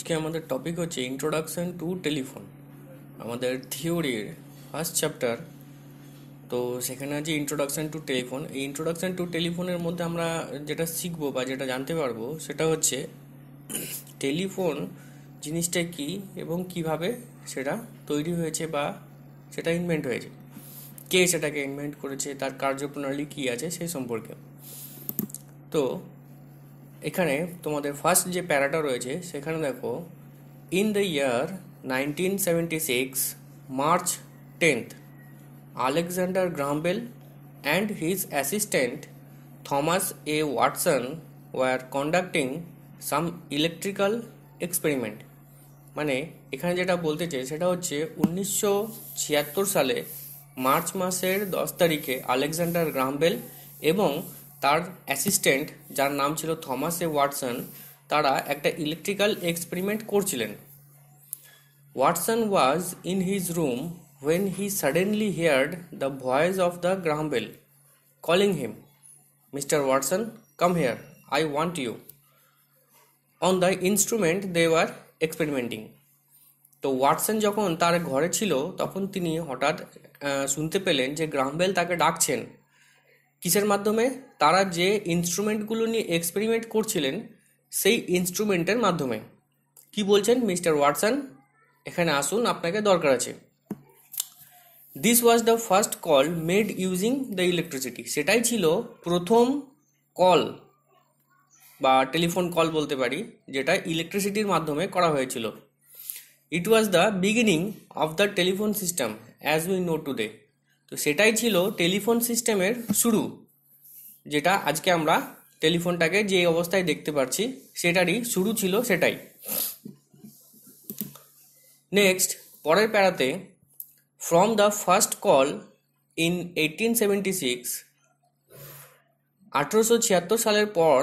আজকে আমাদের টপিক হচ্ছে ইন্ট্রোডাকশন টু টেলিফোন আমাদের থিওরির ফার্স্ট চ্যাপ্টার তো সেখানে আছে ইন্ট্রোডাকশন টু টেলিফোন এই ইন্ট্রোডাকশন টু টেলিফোনের মধ্যে আমরা যেটা শিখবো বা যেটা জানতে পারবো সেটা হচ্ছে টেলিফোন জিনিসটা কি এবং কিভাবে সেটা তৈরি হয়েছে বা সেটা ইনভেন্ট হয়েছে কে সেটাকে ইনভেন্ট করেছে তার কার্যপ্রণালী কী আছে সেই সম্পর্কে তো এখানে তোমাদের ফার্স্ট যে প্যারাটা রয়েছে সেখানে দেখো in the year nineteen seventy six March tenth Alexander Graham Bell and his assistant Thomas A Watson were conducting some electrical experiment মানে এখানে যেটা বলতে চাই সেটা হচ্ছে উনিশশো ছিয়াত্তর সালে মার্চ মাসের দশ তারিখে আলেকজান্ডার গ্রামবেল এবং তার অ্যাসিস্ট্যান্ট যার নাম ছিল থমাস এ ওয়াটসন তারা একটা ইলেকট্রিক্যাল এক্সপেরিমেন্ট করছিলেন Watson was in his room when he suddenly heard the voice of the Graham Bell calling him mister Watson come here I want you on the instrument they are experimenting তো Watson যখন তার ঘরে ছিল তখন তিনি হঠাৎ শুনতে পেলেন যে গ্রাহবেল তাকে ডাকছেন কিসের মাধ্যমে তারা যে ইনস্ট্রুমেন্টগুলো নিয়ে এক্সপেরিমেন্ট করছিলেন সেই ইনস্ট্রুমেন্টের মাধ্যমে কি বলছেন মিস্টার ওয়াটসন এখানে আসুন আপনাকে দরকার আছে this was the first call made using the electricity সেটাই ছিল প্রথম কল বা টেলিফোন কল বলতে পারি যেটা ইলেকট্রিসিটির মাধ্যমে করা হয়েছিল it was the beginning of the telephone system as we know today তো সেটাই ছিল টেলিফোন সিস্টেমের শুরু যেটা আজকে আমরা টেলিফোনটাকে যে অবস্থায় দেখতে পাচ্ছি সেটারই শুরু ছিল সেটাই নেক্সট পরের প্যারাতে from the first call in eighteen seventy six আঠেরোশো ছিয়াত্তর সালের পর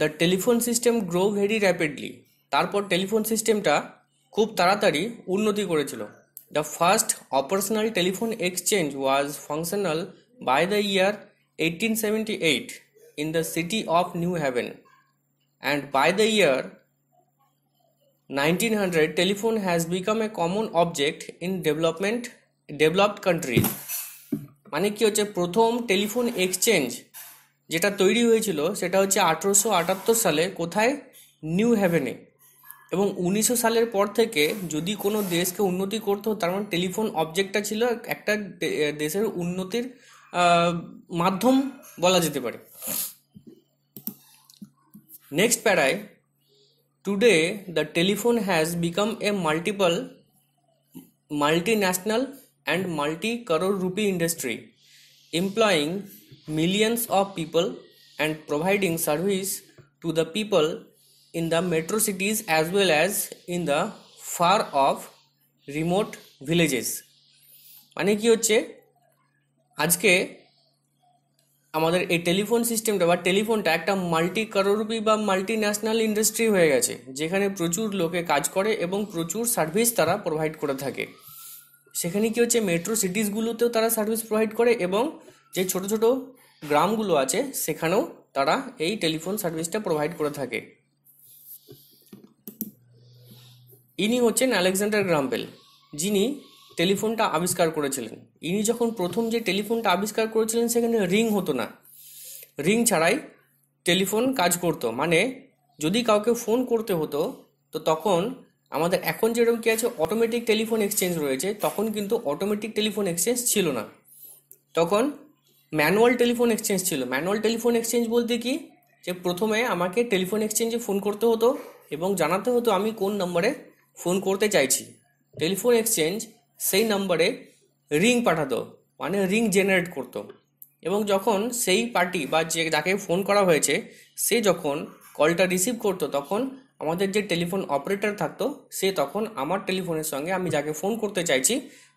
the telephone system grow very rapidly তারপর টেলিফোন সিস্টেমটা খুব তাড়াতাড়ি উন্নতি করেছিল The first operational telephone exchange was functional by the year 1878 in the city of New Haven, and by the year 1900 telephone has become a common object in development developed countries মানে কি হচ্ছে প্রথম telephone exchange যেটা তৈরি হয়েছিল সেটা হচ্ছে আঠেরোশো সালে কোথায় নিউ হ্যাভেনে এবং উনিশশো সালের পর থেকে যদি কোনো দেশকে উন্নতি করতে হতো তার মানে টেলিফোন অবজেক্টটা ছিল একটা দেশের উন্নতির মাধ্যম বলা যেতে পারে নেক্সট প্যারায় today the telephone has become a multiple national and multi crore rupee industry employing millions of people and providing service to the people in the metro cities as well as in the far off remote villages মানে কি হচ্ছে আজকে আমাদের এই telephone সিস্টেমটা বা টেলিফোনটা একটা multi করোরূপী বা মাল্টি ন্যাশনাল ইন্ডাস্ট্রি হয়ে গেছে যেখানে প্রচুর লোকে কাজ করে এবং প্রচুর সার্ভিস তারা প্রোভাইড করে থাকে সেখানে কি হচ্ছে মেট্রো সিটিসগুলোতেও তারা সার্ভিস প্রোভাইড করে এবং যে ছোট ছোট গ্রামগুলো আছে সেখানেও তারা এই টেলিফোন সার্ভিসটা প্রোভাইড করে থাকে ইনি হচ্ছেন আলেকজান্ডার গ্রাম্পেল যিনি টেলিফোনটা আবিষ্কার করেছিলেন ইনি যখন প্রথম যে টেলিফোনটা আবিষ্কার করেছিলেন সেখানে রিং হতো না রিং ছাড়াই টেলিফোন কাজ করতো মানে যদি কাউকে ফোন করতে হতো তো তখন আমাদের এখন যেরকম কী আছে অটোমেটিক টেলিফোন এক্সচেঞ্জ রয়েছে তখন কিন্তু অটোমেটিক টেলিফোন এক্সচেঞ্জ ছিল না তখন ম্যানুয়াল টেলিফোন এক্সচেঞ্জ ছিল ম্যানুয়াল টেলিফোন এক্সচেঞ্জ বলতে কি যে প্রথমে আমাকে টেলিফোন এক্সচেঞ্জে ফোন করতে হতো এবং জানাতে হতো আমি কোন নম্বরে ফোন করতে চাইছি টেলিফোন এক্সচেঞ্জ সেই নাম্বারে রিং পাঠাতো মানে রিং জেনারেট করতো এবং যখন সেই পার্টি বা যে যাকে ফোন করা হয়েছে সে যখন কলটা রিসিভ করতো তখন আমাদের যে টেলিফোন অপারেটর থাকতো সে তখন আমার টেলিফোনের সঙ্গে আমি যাকে ফোন করতে চাইছি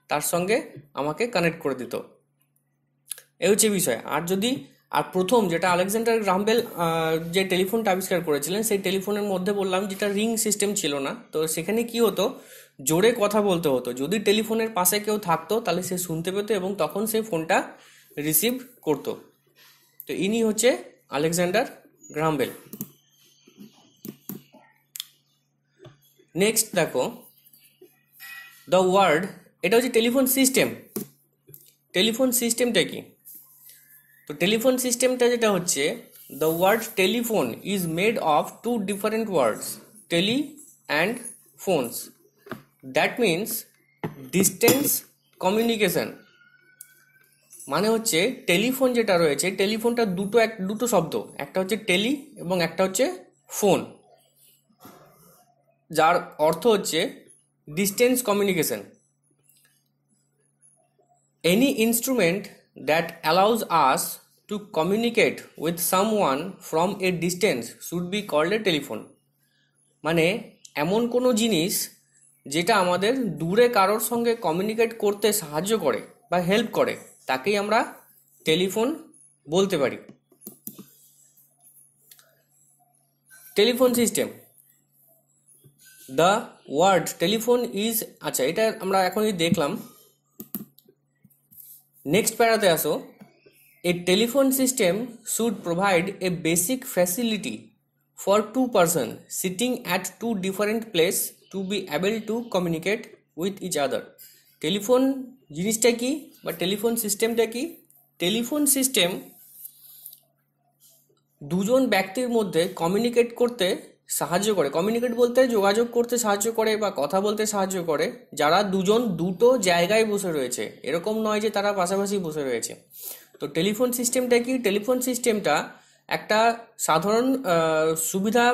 তার সঙ্গে আমাকে কানেক্ট করে দিত এ হচ্ছে বিষয় আর যদি আর প্রথম যেটা আলেকজান্ডার গ্রামবেল যে টেলিফোনটা আবিষ্কার করেছিলেন সেই টেলিফোনের মধ্যে বললাম যেটা রিং সিস্টেম ছিল না তো সেখানে কি হতো জোরে কথা বলতে হতো যদি টেলিফোনের পাশে কেউ থাকতো তাহলে সে শুনতে পেতো এবং তখন সে ফোনটা রিসিভ করত তো ইনি হচ্ছে আলেকজান্ডার গ্রামবেল নেক্সট দেখো দ্য ওয়ার্ড এটা হচ্ছে টেলিফোন সিস্টেম টেলিফোন সিস্টেমটা কি তো টেলিফোন সিস্টেমটা যেটা হচ্ছে the word telephone is made of two different words tele and phones that means distance communication মানে হচ্ছে টেলিফোন যেটা রয়েছে টেলিফোনটা দুটো এক দুটো শব্দ একটা হচ্ছে টেলি এবং একটা হচ্ছে ফোন যার অর্থ হচ্ছে distance communication any instrument that allows us to communicate with someone from a distance should be called a telephone মানে এমন কোনো জিনিস যেটা আমাদের দূরে কারোর সঙ্গে কমিউনিকেট করতে সাহায্য করে বা হেল্প করে তাকেই আমরা টেলিফোন বলতে পারি telephone system the word telephone is আচ্ছা এটা আমরা এখনই দেখলাম নেক্সট প্যারাতে আসো a telephone system should provide a basic facility for two person sitting at two different place to be able to communicate with each other telephone জিনিসটা কি বা টেলিফোন সিস্টেমটা কি টেলিফোন সিস্টেম দুজন ব্যক্তির মধ্যে কমিউনিকেট করতে সাহায্য করে কমিউনিকেট বলতে যোগাযোগ করতে সাহায্য করে বা কথা বলতে সাহায্য করে যারা দুজন দুটো জায়গায় বসে রয়েছে এরকম নয় যে তারা পাশাপাশি বসে রয়েছে তো টেলিফোন সিস্টেমটা কি টেলিফোন সিস্টেমটা একটা সাধারণ সুবিধা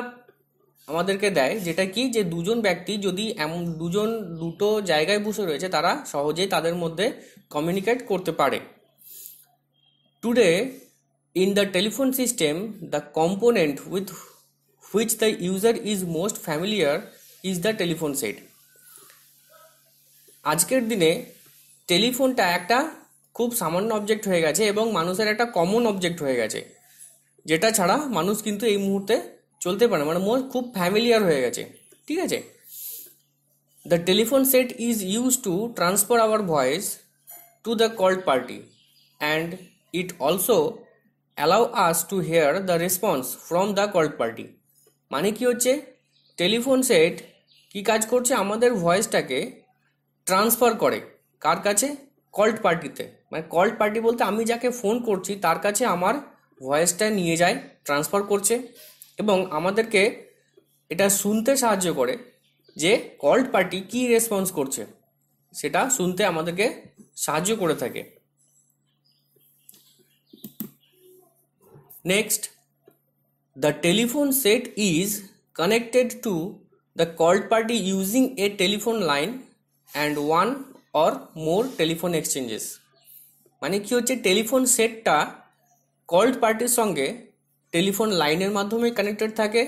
আমাদেরকে দেয় যেটা কি যে দুজন ব্যক্তি যদি এমন দুজন দুটো জায়গায় বসে রয়েছে তারা সহজেই তাদের মধ্যে কমিউনিকেট করতে পারে today in the telephone system the component with which the user is most familiar is the telephone set আজকের দিনে টেলিফোনটা একটা খুব সামান্য অবজেক্ট হয়ে গেছে এবং মানুষের একটা কমন অবজেক্ট হয়ে গেছে যেটা ছাড়া মানুষ কিন্তু এই মুহূর্তে চলতে পারে মানে মোস্ট খুব ফ্যামিলিয়ার হয়ে গেছে ঠিক আছে the telephone set is use to transfer our voice to the called party and it also allow us to hear the response from the called party মানে কি হচ্ছে টেলিফোন সেট কি কাজ করছে আমাদের ভয়েসটাকে ট্রান্সফার করে কার কাছে কল্ট পার্টিতে মানে কল্ট পার্টি বলতে আমি যাকে ফোন করছি তার কাছে আমার ভয়েসটা নিয়ে যায় ট্রান্সফার করছে এবং আমাদেরকে এটা শুনতে সাহায্য করে যে কল্ট পার্টি কি রেসপন্স করছে সেটা শুনতে আমাদেরকে সাহায্য করে থাকে next The telephone set is connected to the called party using a telephone line and one or more telephone exchanges. মানে কি হচ্ছে টেলিফোন সেটটা কল্ড পার্টির সঙ্গে টেলিফোন লাইনের মাধ্যমে কানেক্টেড থাকে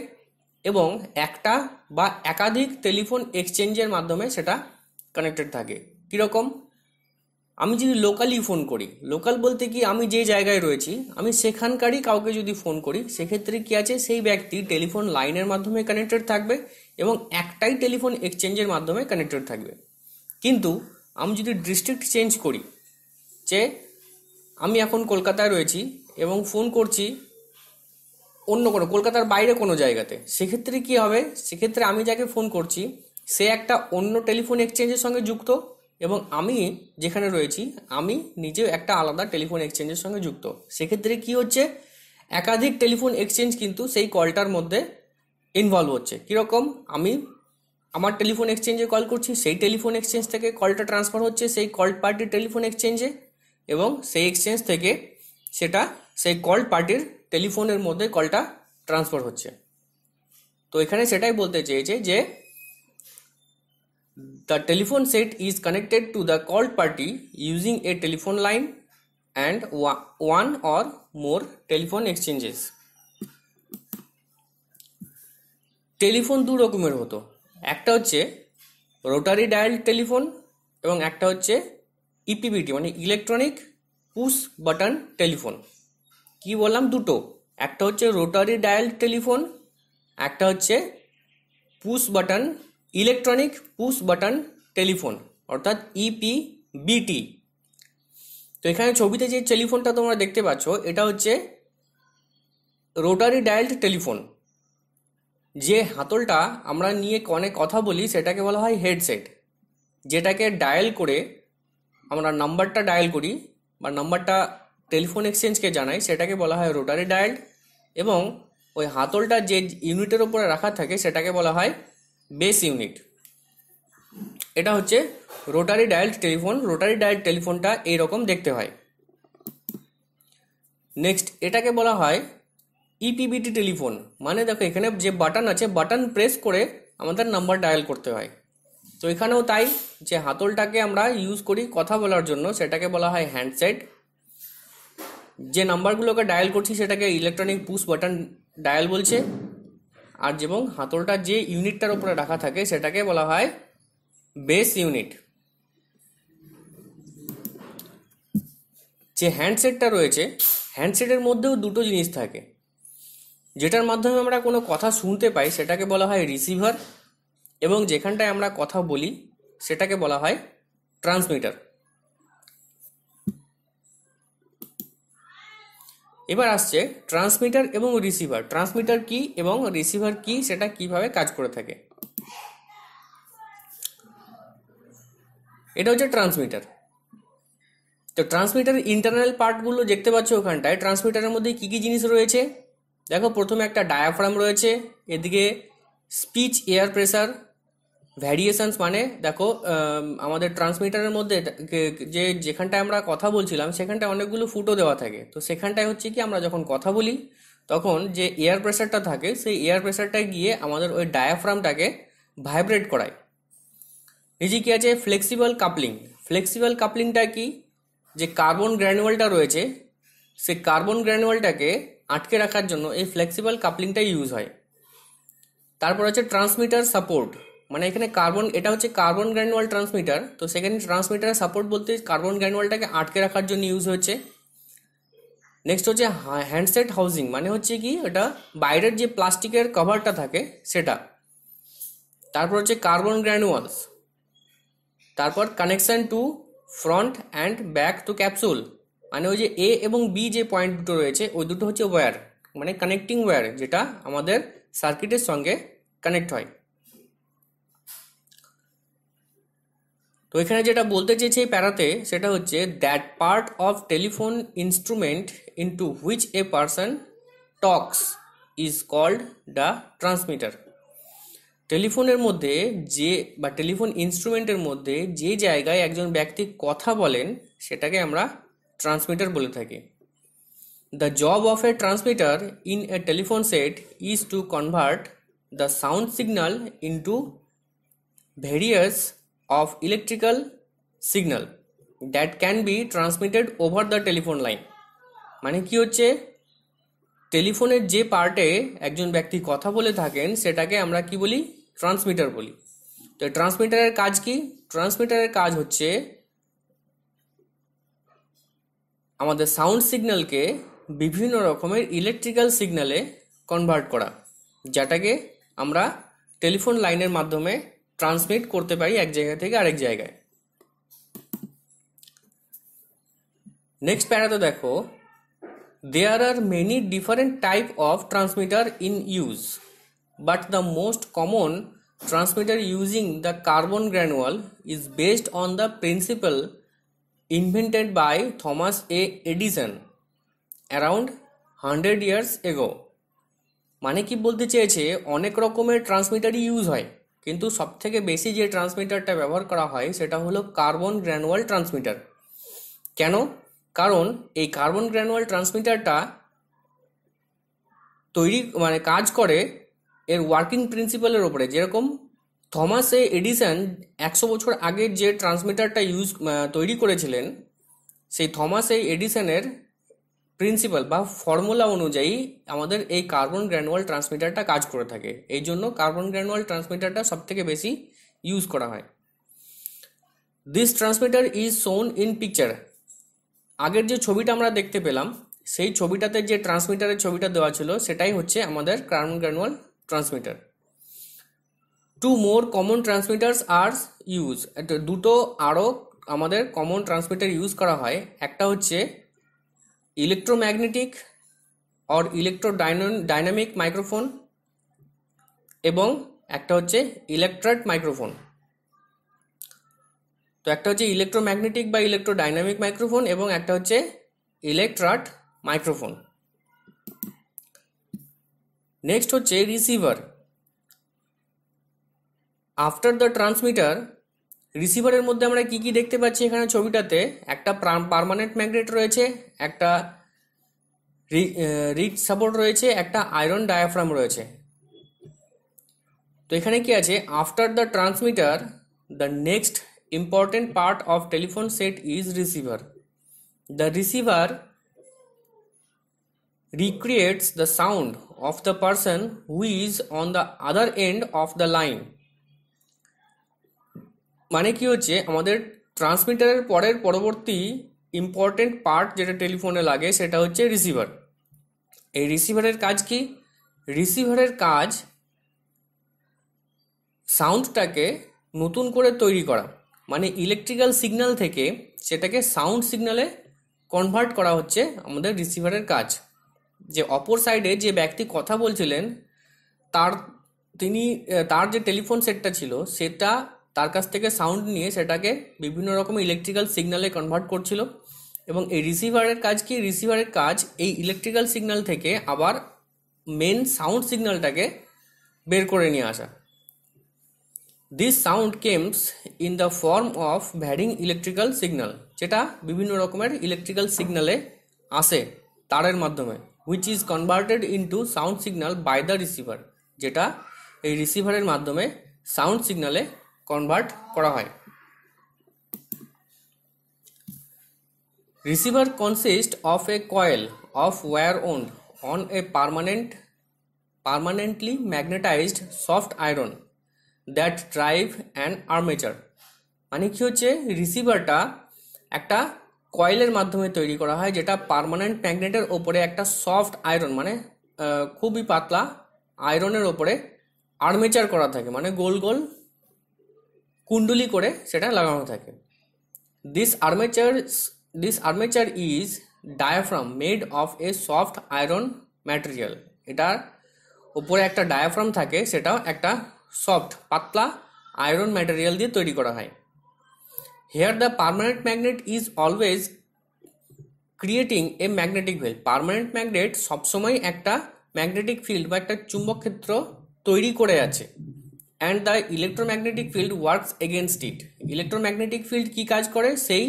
এবং একটা বা একাধিক টেলিফোন এক্সচেঞ্জের মাধ্যমে সেটা কানেক্টেড থাকে কীরকম আমি যদি লোকালি ফোন করি লোকাল বলতে কি আমি যে জায়গায় রয়েছি আমি সেখানকারই কাউকে যদি ফোন করি সেক্ষেত্রে কি আছে সেই ব্যক্তি টেলিফোন লাইনের মাধ্যমে কানেক্টেড থাকবে এবং একটাই টেলিফোন এক্সচেঞ্জের মাধ্যমে কানেক্টেড থাকবে কিন্তু আমি যদি ডিস্ট্রিক্ট চেঞ্জ করি যে আমি এখন কলকাতায় রয়েছি এবং ফোন করছি অন্য কোনো কলকাতার বাইরে কোনো জায়গাতে সেক্ষেত্রে কি হবে সেক্ষেত্রে আমি যাকে ফোন করছি সে একটা অন্য টেলিফোন এক্সচেঞ্জের সঙ্গে যুক্ত এবং আমি যেখানে রয়েছি আমি নিজেও একটা আলাদা টেলিফোন এক্সচেঞ্জের সঙ্গে যুক্ত সেক্ষেত্রে কি হচ্ছে একাধিক টেলিফোন এক্সচেঞ্জ কিন্তু সেই কলটার মধ্যে ইনভলভ হচ্ছে কীরকম আমি আমার টেলিফোন এক্সচেঞ্জে কল করছি সেই টেলিফোন এক্সচেঞ্জ থেকে কলটা ট্রান্সফার হচ্ছে সেই কল পার্টির টেলিফোন এক্সচেঞ্জে এবং সেই এক্সচেঞ্জ থেকে সেটা সেই কল পার্টির টেলিফোনের মধ্যে কলটা ট্রান্সফার হচ্ছে তো এখানে সেটাই বলতে চেয়েছে যে The telephone set is connected to the called party using a telephone line and one or more telephone exchanges. Telephone দু রকমের হতো একটা হচ্ছে রোটারি ডায়াল টেলিফোন এবং একটা হচ্ছে ইপিবিটি e মানে ইলেকট্রনিক পুশ বাটন টেলিফোন কি বললাম দুটো একটা হচ্ছে রোটারি ডায়াল টেলিফোন একটা হচ্ছে push button electronic push button telephone অর্থাৎ ইপি e ইপিবিটি তো এখানে ছবিতে যে টেলিফোনটা তোমরা দেখতে পাচ্ছ এটা হচ্ছে রোটারি ডায়ালড টেলিফোন যে হাতলটা আমরা নিয়ে কনে কথা বলি সেটাকে বলা হয় হেডসেট যেটাকে ডায়াল করে আমরা নাম্বারটা ডায়াল করি বা নাম্বারটা টেলিফোন এক্সচেঞ্জকে জানাই সেটাকে বলা হয় রোটারি ডায়াল এবং ওই হাতলটা যে ইউনিটের ওপরে রাখা থাকে সেটাকে বলা হয় বেস ইউনিট এটা হচ্ছে rotary dial telephone rotary dial টেলিফোনটা এইরকম দেখতে হয় নেক্সট এটাকে বলা হয় ইপিবিটি e টেলিফোন মানে দেখো এখানে যে বাটন আছে বাটন প্রেস করে আমাদের নাম্বার ডায়াল করতে হয় তো এখানেও তাই যে হাতলটাকে আমরা ইউজ করি কথা বলার জন্য সেটাকে বলা হয় হ্যান্ডসেট যে নাম্বারগুলোকে ডায়াল করছি সেটাকে ইলেকট্রনিক পুশ বাটন ডায়াল বলছে আর যেমন হাতলটা যে ইউনিটটার উপরে রাখা থাকে সেটাকে বলা হয় বেস ইউনিট যে হ্যান্ডসেটটা রয়েছে হ্যান্ডসেটের মধ্যেও দুটো জিনিস থাকে যেটার মাধ্যমে আমরা কোনো কথা শুনতে পাই সেটাকে বলা হয় রিসিভার এবং যেখানটায় আমরা কথা বলি সেটাকে বলা হয় ট্রান্সমিটার এবার আসছে ট্রান্সমিটার এবং রিসিভার ট্রান্সমিটার কি এবং রিসিভার কি সেটা কিভাবে কাজ করে থাকে এটা হচ্ছে ট্রান্সমিটার তো ট্রান্সমিটার ইন্টারনাল পার্টগুলো দেখতে পাচ্ছ ওখানটায় ট্রান্সমিটারের মধ্যে কী কী জিনিস রয়েছে দেখো প্রথমে একটা ডায়াফ্রাম রয়েছে এদিকে স্পিচ এয়ার প্রেসার ভ্যারিয়েশনস মানে দেখো আমাদের ট্রান্সমিটারের মধ্যে যে যেখানটায় আমরা কথা বলছিলাম সেখানটায় অনেকগুলো ফুটো দেওয়া থাকে তো সেখানটায় হচ্ছে কি আমরা যখন কথা বলি তখন যে এয়ার প্রেশারটা থাকে সেই এয়ার প্রেশারটা গিয়ে আমাদের ওই ডায়াফ্রামটাকে ভাইব্রেট করায় এই যে কি আছে ফ্লেক্সিবল কাপলিং ফ্লেক্সিবল কাপলিংটা কি যে কার্বন গ্র্যানুয়ালটা রয়েছে সেই কার্বন গ্র্যানুয়ালটাকে আটকে রাখার জন্য এই ফ্লেক্সিবল কাপলিংটা ইউজ হয় তারপর আছে ট্রান্সমিটার সাপোর্ট মানে এখানে কার্বন এটা হচ্ছে কার্বন গ্র্যানুয়াল ট্রান্সমিটার তো সেখানে ট্রান্সমিটারের সাপোর্ট বলতে কার্বন গ্র্যানুয়ালটাকে আটকে রাখার জন্য ইউজ হয়েছে নেক্সট হচ্ছে হ্যান্ডসেট হাউজিং মানে হচ্ছে কি ওটা বাইরের যে প্লাস্টিকের কভারটা থাকে সেটা তারপর হচ্ছে কার্বন গ্র্যানুয়ালস তারপর connection to front and back to capsule মানে ওই যে এ এবং বি যে পয়েন্ট দুটো রয়েছে ওই দুটো হচ্ছে ওয়্যার মানে কানেক্টিং ওয়্যার যেটা আমাদের সার্কিটের সঙ্গে কানেক্ট হয় তো এখানে যেটা বলতে চেয়েছে এই প্যারাতে সেটা হচ্ছে that part of telephone instrument into which a person talks is called the transmitter টেলিফোনের মধ্যে যে বা টেলিফোন ইনস্ট্রুমেন্টের মধ্যে যে জায়গায় একজন ব্যক্তি কথা বলেন সেটাকে আমরা ট্রান্সমিটার বলে থাকি the job of a transmitter in a telephone set is to convert the sound signal into various of electrical signal that can be transmitted over the telephone line মানে কি হচ্ছে টেলিফোনের যে পার্টে একজন ব্যক্তি কথা বলে থাকেন সেটাকে আমরা কি বলি ট্রান্সমিটার বলি তো ট্রান্সমিটারের কাজ কি ট্রান্সমিটারের কাজ হচ্ছে আমাদের সাউন্ড সিগন্যালকে বিভিন্ন রকমের ইলেকট্রিক্যাল সিগন্যালে কনভার্ট করা যেটাকে আমরা টেলিফোন লাইনের মাধ্যমে ট্রান্সমিট করতে পারি এক জায়গা থেকে আরেক জায়গায় নেক্সট প্যারাতে দেখো there are many different type of transmitter in use but the most common transmitter using the carbon granule is based on the principal invented by Thomas A Edison around hundred years ago মানে কি বলতে চেয়েছে অনেক রকমের ট্রান্সমিটারই use হয় কিন্তু সবথেকে বেশি যে ট্রান্সমিটারটা ব্যবহার করা হয় সেটা হলো কার্বন গ্র্যানুয়াল ট্রান্সমিটার কেন কারণ এই কার্বন গ্র্যানুয়াল ট্রান্সমিটারটা তৈরি মানে কাজ করে এর ওয়ার্কিং প্রিন্সিপালের ওপরে যেরকম থমাস এ এডিসন একশো বছর আগের যে ট্রান্সমিটারটা ইউজ তৈরি করেছিলেন সেই থমাস এ এডিসনের প্রিন্সিপাল বা ফর্মুলা অনুযায়ী আমাদের এই কার্বন গ্র্যানুয়াল ট্রান্সমিটারটা কাজ করে থাকে এই জন্য কার্বন গ্র্যানুয়াল ট্রান্সমিটারটা সব থেকে বেশি ইউজ করা হয় this transmitter is shown in picture আগের যে ছবিটা আমরা দেখতে পেলাম সেই ছবিটাতে যে ট্রান্সমিটারের ছবিটা দেওয়া ছিল সেটাই হচ্ছে আমাদের carbon granule transmitter two more common transmitters are use দুটো আরও আমাদের কমন ট্রান্সমিটার ইউজ করা হয় একটা হচ্ছে electromagnetic or electrodynamic microphone এবং একটা হচ্ছে ইলেকট্রেট মাইক্রোফোন তো একটা হচ্ছে ইলেকট্রোম্যাগনেটিক বা ইলেকট্রো ডাইনামিক মাইক্রোফোন এবং একটা হচ্ছে ইলেকট্রাট মাইক্রোফোন নেক্সট হচ্ছে রিসিভার আফটার দ্য ট্রান্সমিটার রিসিভারের মধ্যে আমরা কি কি দেখতে পাচ্ছি এখানে ছবিটাতে একটা পারমানেন্ট ম্যাগনেট রয়েছে একটা রিক সাপোর্ট রয়েছে একটা আয়রন ডায়াফ্রাম রয়েছে তো এখানে কি আছে after the transmitter the next important part of telephone set is receiver the receiver recreates the sound of the person who's on the other end of the line মানে কি হচ্ছে আমাদের ট্রান্সমিটারের পরের পরবর্তী ইম্পর্টেন্ট পার্ট যেটা টেলিফোনে লাগে সেটা হচ্ছে রিসিভার এই রিসিভারের কাজ কি রিসিভারের কাজ সাউন্ডটাকে নতুন করে তৈরি করা মানে ইলেকট্রিক্যাল সিগন্যাল থেকে সেটাকে সাউন্ড সিগন্যালে কনভার্ট করা হচ্ছে আমাদের রিসিভারের কাজ যে অপর সাইডে যে ব্যক্তি কথা বলছিলেন তার তিনি তার যে টেলিফোন সেটটা ছিল সেটা তার কাছ থেকে সাউন্ড নিয়ে সেটাকে বিভিন্ন রকম ইলেকট্রিক্যাল সিগনালে কনভার্ট করছিল এবং এই রিসিভারের কাজ কি রিসিভারের কাজ এই ইলেকট্রিক্যাল সিগনাল থেকে আবার মেন সাউন্ড সিগনালটাকে বের করে নিয়ে আসা this sound comes in the form of varying electrical signal যেটা বিভিন্ন রকমের ইলেকট্রিক্যাল সিগনালে আসে তারের মাধ্যমে which is converted into sound signal by the receiver যেটা এই রিসিভারের মাধ্যমে সাউন্ড সিগনালে কনভার্ট করা হয় receiver consist of a coil of wire wound on a permanent permanently magnetized soft iron that drive and armature মানে কি হচ্ছে রিসিভারটা একটা কয়েলের মাধ্যমে তৈরি করা হয় যেটা পারমানেন্ট ম্যাগনেটের ওপরে একটা সফট আয়রন মানে খুবই পাতলা আয়রনের ওপরে আর্মেচার করা থাকে মানে গোল গোল কুণ্ডলি করে সেটা লাগানো থাকে this armature this armature is diaphragm made of a soft iron material এটার উপরে একটা ডায়াফ্রাম থাকে সেটাও একটা সফট পাতলা আয়রন ম্যাটেরিয়াল দিয়ে তৈরি করা হয় here the permanent magnet is always creating a magnetic field permanent magnet সবসময় একটা ম্যাগনেটিক ফিল্ড বা একটা চুম্বক ক্ষেত্র তৈরি করে আছে and the electromagnetic field works against it electromagnetic field কী কাজ করে সেই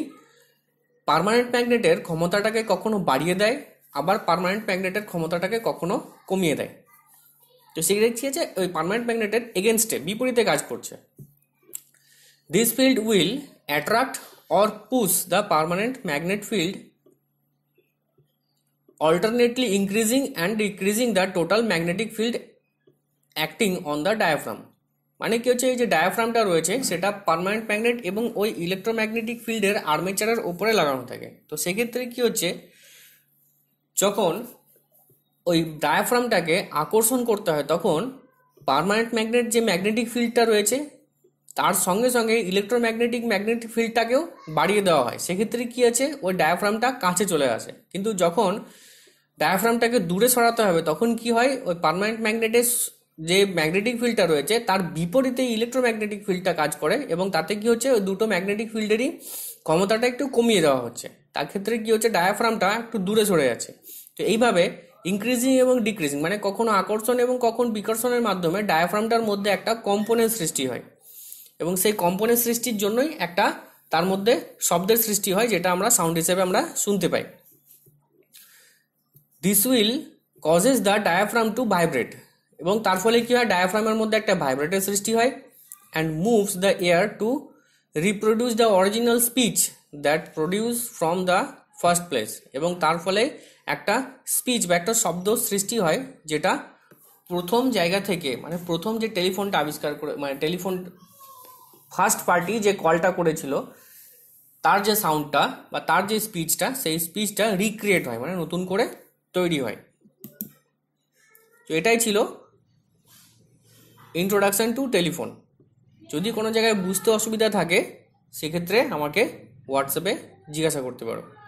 পারমানেন্ট ম্যাগনেটের ক্ষমতাটাকে কখনো বাড়িয়ে দেয় আবার পারমানেন্ট ম্যাগনেটের ক্ষমতাটাকে কখনো কমিয়ে দেয় তো সেই দেখছি আছে ওই পারমানেন্ট ম্যাগনেটের এগেনস্টে বিপরীতে কাজ করছে this field will attract or push the permanent magnet field alternately increasing and decreasing the total magnetic field acting on the diaphragm মানে কি হচ্ছে এই যে ডায়াফ্রামটা রয়েছে সেটা পারমানেন্ট ম্যাগনেট এবং ওই ইলেকট্রোম্যাগনেটিক ফিল্ডের আর্মেচারের ওপরে লাগানো থাকে তো সেক্ষেত্রে কি হচ্ছে যখন ওই ডায়াফ্রামটাকে আকর্ষণ করতে হয় তখন পারমানেন্ট ম্যাগনেট যে ম্যাগনেটিক ফিল্ডটা রয়েছে তার সঙ্গে সঙ্গে ইলেকট্রোম্যাগনেটিক ম্যাগনেটিক ফিল্ডটাকেও বাড়িয়ে দেওয়া হয় সেক্ষেত্রে কী আছে ওই ডায়াফ্রামটা কাছে চলে আসে কিন্তু যখন ডায়াফ্রামটাকে দূরে সরাতে হবে তখন কি হয় ওই পারমানেন্ট ম্যাগনেটের যে ম্যাগনেটিক ফিল্ডটা রয়েছে তার বিপরীতে ইলেকট্রোম্যাগনেটিক ফিল্ডটা কাজ করে এবং তাতে কি হচ্ছে দুটো ম্যাগনেটিক ফিল্ডেরই ক্ষমতাটা একটু কমিয়ে দেওয়া হচ্ছে তার ক্ষেত্রে কি হচ্ছে ডায়াফ্রামটা একটু দূরে সরে যাচ্ছে তো এইভাবে ইনক্রিজিং এবং ডিক্রিজিং মানে কখনো আকর্ষণ এবং কখন বিকর্ষণের মাধ্যমে ডায়াফ্রামটার মধ্যে একটা কম্পোনেন্ট সৃষ্টি হয় এবং সেই কম্পোনেন্ট সৃষ্টির জন্যই একটা তার মধ্যে শব্দের সৃষ্টি হয় যেটা আমরা সাউন্ড হিসেবে আমরা শুনতে পাই this will causes the diaphragm to vibrate এবং তার ফলে কী হয় ডায়াফ্রামের মধ্যে একটা ভাইব্রেটের সৃষ্টি হয় and moves the air to reproduce the original speech that produce from the first place এবং তার ফলে একটা স্পিচ বা একটা শব্দ সৃষ্টি হয় যেটা প্রথম জায়গা থেকে মানে প্রথম যে টেলিফোনটা আবিষ্কার করে মানে টেলিফোন ফার্স্ট পার্টি যে কলটা করেছিল তার যে সাউন্ডটা বা তার যে স্পিচটা সেই স্পিচটা রিক্রিয়েট হয় মানে নতুন করে তৈরি হয় তো এটাই ছিল ইন্ট্রোডাকশান টু টেলিফোন যদি কোনো জায়গায় বুঝতে অসুবিধা থাকে সেক্ষেত্রে আমাকে হোয়াটসঅ্যাপে জিজ্ঞাসা করতে পারো